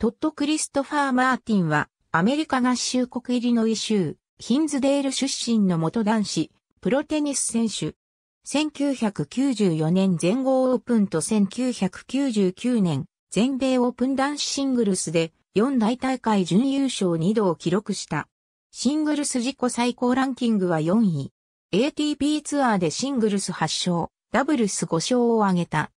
トッド・クリストファー・マーティンは、アメリカ合衆国入りのイ州、ヒンズデール出身の元男子、プロテニス選手。1994年全豪オープンと1999年、全米オープン男子シングルスで、4大大会準優勝2度を記録した。シングルス自己最高ランキングは4位。ATP ツアーでシングルス8勝、ダブルス5勝を挙げた。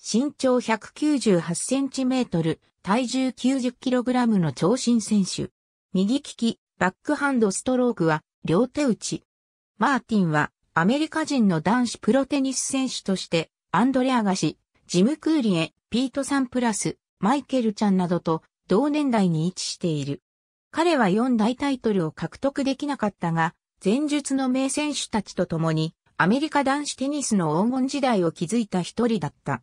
身長198センチメートル、体重 90kg の長身選手。右利き、バックハンドストロークは両手打ち。マーティンはアメリカ人の男子プロテニス選手として、アンドレアガシ、ジム・クーリエ、ピート・サンプラス、マイケルちゃんなどと同年代に位置している。彼は4大タイトルを獲得できなかったが、前述の名選手たちと共に、アメリカ男子テニスの黄金時代を築いた一人だった。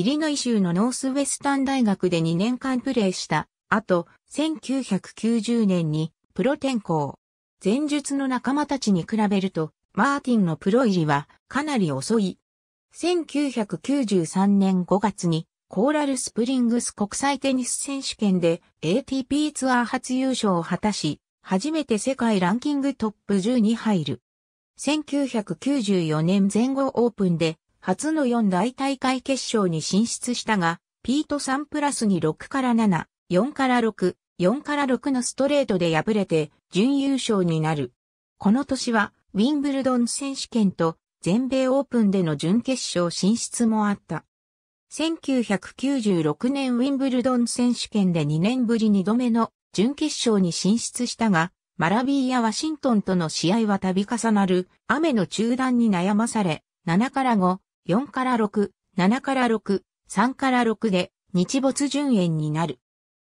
イリノイ州のノースウェスタン大学で2年間プレーした後、1990年にプロ転向。前述の仲間たちに比べると、マーティンのプロ入りはかなり遅い。1993年5月にコーラルスプリングス国際テニス選手権で ATP ツアー初優勝を果たし、初めて世界ランキングトップ10に入る。1994年前後オープンで初の4大大会決勝に進出したが、ピート3プラスに6から7、4から6、4から6のストレートで敗れて準優勝になる。この年はウィンブルドン選手権と全米オープンでの準決勝進出もあった。1996年ウィンブルドン選手権で2年ぶり2度目の準決勝に進出したが、マラビーやワシントンとの試合は度重なる雨の中断に悩まされ、7から5、4から6、7から6、3から6で日没順延になる。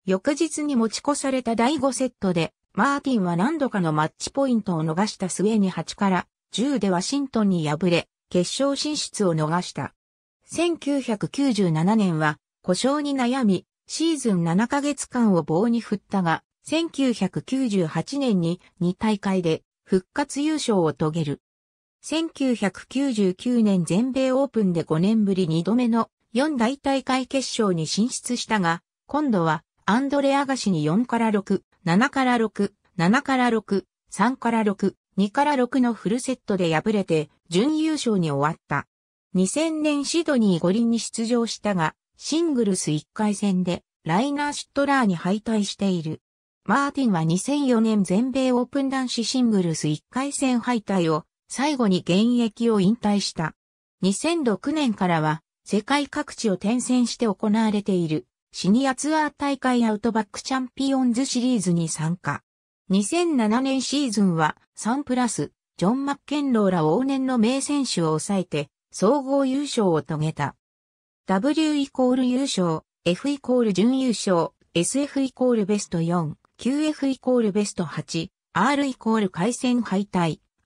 翌日に持ち越された第5セットで、マーティンは何度かのマッチポイントを逃した末に8から10でワシントンに敗れ、決勝進出を逃した。1997年は故障に悩み、シーズン7ヶ月間を棒に振ったが、1998年に2大会で復活優勝を遂げる。1999年全米オープンで5年ぶり2度目の4大大会決勝に進出したが、今度はアンドレアガシに4から6、7から6、7から6、3から6、2から6のフルセットで敗れて準優勝に終わった。2000年シドニー五輪に出場したが、シングルス1回戦でライナー・シットラーに敗退している。マーティンは2004年全米オープン男子シングルス1回戦敗退を最後に現役を引退した。2006年からは世界各地を転戦して行われているシニアツアー大会アウトバックチャンピオンズシリーズに参加。2007年シーズンはサンプラス、ジョン・マッケンローら往年の名選手を抑えて総合優勝を遂げた。W イコール優勝、F イコール準優勝、SF イコールベスト4、QF イコールベスト8、R イコール回戦敗退、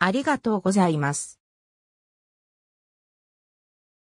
ありがとうございます。